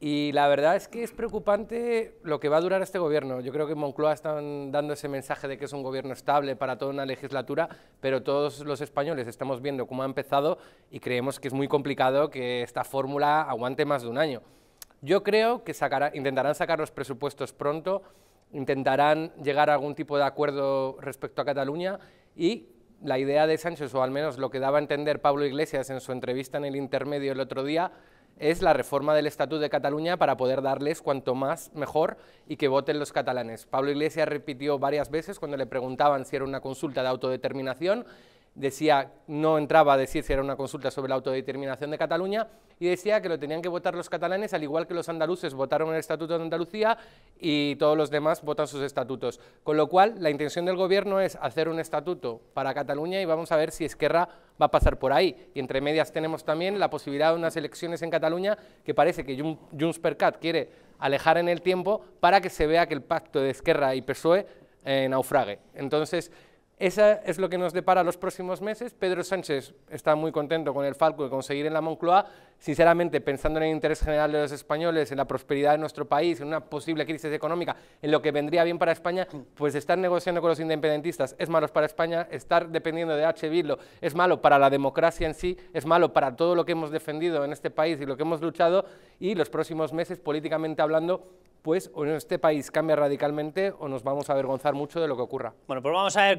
Y la verdad es que es preocupante lo que va a durar este gobierno. Yo creo que en Moncloa están dando ese mensaje de que es un gobierno estable para toda una legislatura, pero todos los españoles estamos viendo cómo ha empezado y creemos que es muy complicado que esta fórmula aguante más de un año. Yo creo que intentarán sacar los presupuestos pronto, intentarán llegar a algún tipo de acuerdo respecto a Cataluña y la idea de Sánchez, o al menos lo que daba a entender Pablo Iglesias en su entrevista en el intermedio el otro día, es la reforma del estatuto de Cataluña para poder darles cuanto más mejor y que voten los catalanes. Pablo Iglesias repitió varias veces cuando le preguntaban si era una consulta de autodeterminación decía, no entraba a decir si era una consulta sobre la autodeterminación de Cataluña, y decía que lo tenían que votar los catalanes, al igual que los andaluces votaron el Estatuto de Andalucía y todos los demás votan sus estatutos. Con lo cual, la intención del gobierno es hacer un estatuto para Cataluña y vamos a ver si Esquerra va a pasar por ahí. Y entre medias tenemos también la posibilidad de unas elecciones en Cataluña que parece que Junts per Cat quiere alejar en el tiempo para que se vea que el pacto de Esquerra y PSOE eh, naufrague. Entonces, eso es lo que nos depara los próximos meses. Pedro Sánchez está muy contento con el Falco de conseguir en la Moncloa. Sinceramente, pensando en el interés general de los españoles, en la prosperidad de nuestro país, en una posible crisis económica, en lo que vendría bien para España, pues estar negociando con los independentistas es malo para España, estar dependiendo de H. es malo para la democracia en sí, es malo para todo lo que hemos defendido en este país y lo que hemos luchado. Y los próximos meses, políticamente hablando, pues o en este país cambia radicalmente o nos vamos a avergonzar mucho de lo que ocurra. Bueno, pues vamos a ver.